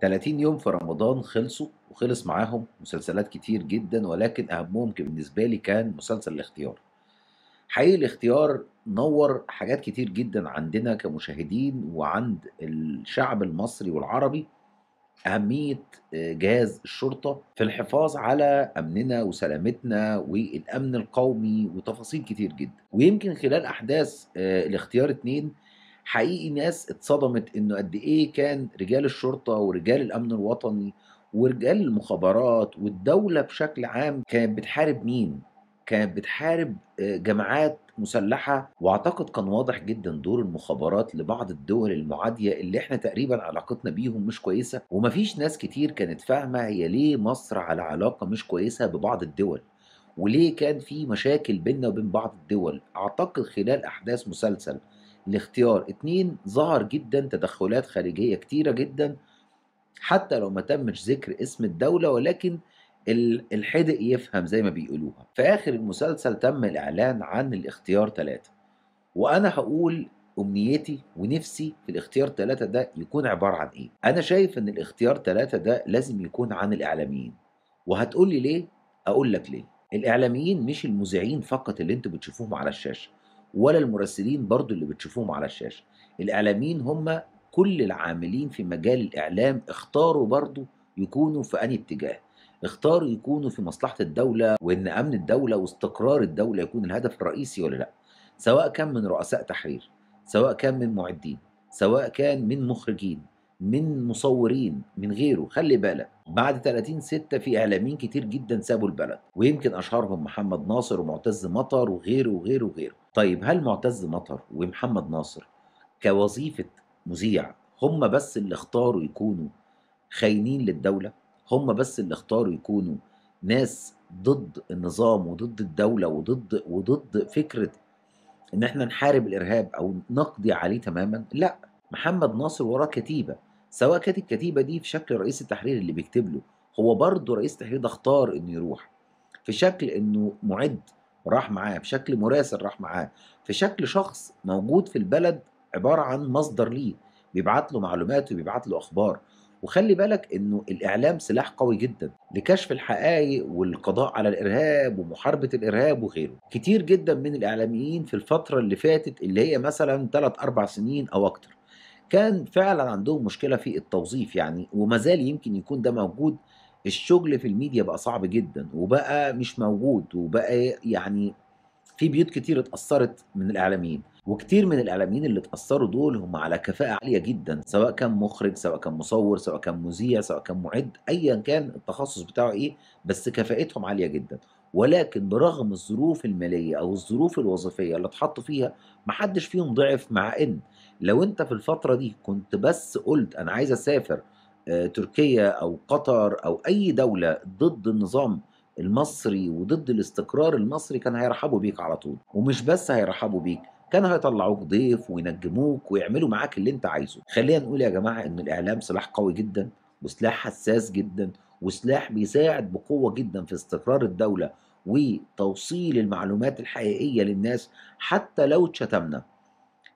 30 يوم في رمضان خلصوا وخلص معاهم مسلسلات كتير جدا ولكن أهمهم بالنسبة لي كان مسلسل الاختيار حقيقي الاختيار نور حاجات كتير جدا عندنا كمشاهدين وعند الشعب المصري والعربي أهمية آه، جهاز الشرطة في الحفاظ على أمننا وسلامتنا والأمن القومي وتفاصيل كتير جدا ويمكن خلال أحداث آه، الاختيار اتنين حقيقي ناس اتصدمت انه قد ايه كان رجال الشرطه ورجال الامن الوطني ورجال المخابرات والدوله بشكل عام كانت بتحارب مين؟ كانت بتحارب آه، جماعات مسلحه واعتقد كان واضح جدا دور المخابرات لبعض الدول المعاديه اللي احنا تقريبا علاقتنا بيهم مش كويسه ومفيش ناس كتير كانت فاهمه هي ليه مصر على علاقه مش كويسه ببعض الدول وليه كان في مشاكل بيننا وبين بعض الدول اعتقد خلال احداث مسلسل الاختيار اتنين ظهر جدا تدخلات خارجية كتيرة جدا حتى لو ما تمش ذكر اسم الدولة ولكن الحدق يفهم زي ما بيقولوها في آخر المسلسل تم الإعلان عن الاختيار ثلاثة وأنا هقول أمنيتي ونفسي في الاختيار ثلاثة ده يكون عبارة عن إيه أنا شايف إن الاختيار ثلاثة ده لازم يكون عن الإعلاميين وهتقولي ليه أقول لك ليه الإعلاميين مش المذيعين فقط اللي أنتوا بتشوفوهم على الشاشة ولا المراسلين برضو اللي بتشوفوهم على الشاشة الإعلاميين هم كل العاملين في مجال الإعلام اختاروا برضو يكونوا في أي اتجاه اختاروا يكونوا في مصلحة الدولة وإن أمن الدولة واستقرار الدولة يكون الهدف الرئيسي ولا لأ سواء كان من رؤساء تحرير سواء كان من معدين سواء كان من مخرجين من مصورين من غيره خلي بالك بعد 30 6 في اعلاميين كتير جدا سابوا البلد ويمكن اشهرهم محمد ناصر ومعتز مطر وغيره وغيره وغيره طيب هل معتز مطر ومحمد ناصر كوظيفه مذيع هم بس اللي اختاروا يكونوا خاينين للدوله هم بس اللي اختاروا يكونوا ناس ضد النظام وضد الدوله وضد وضد فكره ان احنا نحارب الارهاب او نقضي عليه تماما لا محمد ناصر وراه كتيبه سواء كانت الكتيبه دي في شكل رئيس التحرير اللي بيكتب له هو برضه رئيس التحرير ده اختار انه يروح في شكل انه معد راح معاه في شكل مراسل راح معاه في شكل شخص موجود في البلد عباره عن مصدر ليه بيبعت له معلومات وبيبعت له اخبار وخلي بالك انه الاعلام سلاح قوي جدا لكشف الحقائق والقضاء على الارهاب ومحاربه الارهاب وغيره كتير جدا من الاعلاميين في الفتره اللي فاتت اللي هي مثلا 3 4 سنين او اكتر كان فعلا عندهم مشكلة في التوظيف يعني وما زال يمكن يكون ده موجود الشغل في الميديا بقى صعب جدا وبقى مش موجود وبقى يعني في بيوت كتير اتأثرت من الإعلاميين وكتير من الإعلاميين اللي اتأثروا دول هم على كفاءة عالية جدا سواء كان مخرج سواء كان مصور سواء كان مذيع سواء كان معد أيا كان التخصص بتاعه إيه بس كفاءتهم عالية جدا ولكن برغم الظروف المالية أو الظروف الوظيفية اللي اتحط فيها محدش فيهم ضعف مع إن لو أنت في الفترة دي كنت بس قلت أنا عايز أسافر آه، تركيا أو قطر أو أي دولة ضد النظام المصري وضد الاستقرار المصري كان هيرحبوا بيك على طول ومش بس هيرحبوا بيك كان هيطلعوك ضيف وينجموك ويعملوا معاك اللي انت عايزه خلينا نقول يا جماعة ان الاعلام سلاح قوي جدا وسلاح حساس جدا وسلاح بيساعد بقوة جدا في استقرار الدولة وتوصيل المعلومات الحقيقية للناس حتى لو اتشتمنا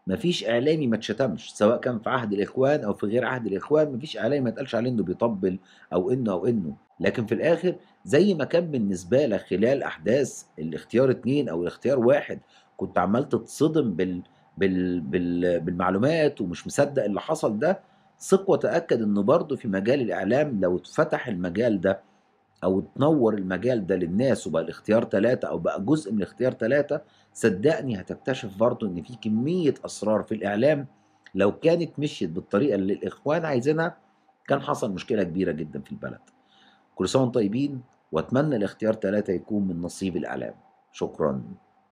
مفيش إعلامي ما اتشتمش سواء كان في عهد الإخوان أو في غير عهد الإخوان مفيش إعلامي ما تقالش عليه إنه بيطبل أو إنه أو إنه لكن في الآخر زي ما كان بالنسبة لك خلال أحداث الاختيار اتنين أو الاختيار واحد كنت عمال تتصدم بال... بال... بال... بالمعلومات ومش مصدق اللي حصل ده ثق وتأكد إنه برضه في مجال الإعلام لو اتفتح المجال ده أو اتنور المجال ده للناس وبقى الاختيار ثلاثة أو بقى جزء من الاختيار ثلاثة صدقني هتكتشف برضه إن في كمية أسرار في الإعلام لو كانت مشيت بالطريقة اللي الإخوان عايزينها كان حصل مشكلة كبيرة جدا في البلد. كل سنة وانتم طيبين وأتمنى الاختيار ثلاثة يكون من نصيب الإعلام. شكراً.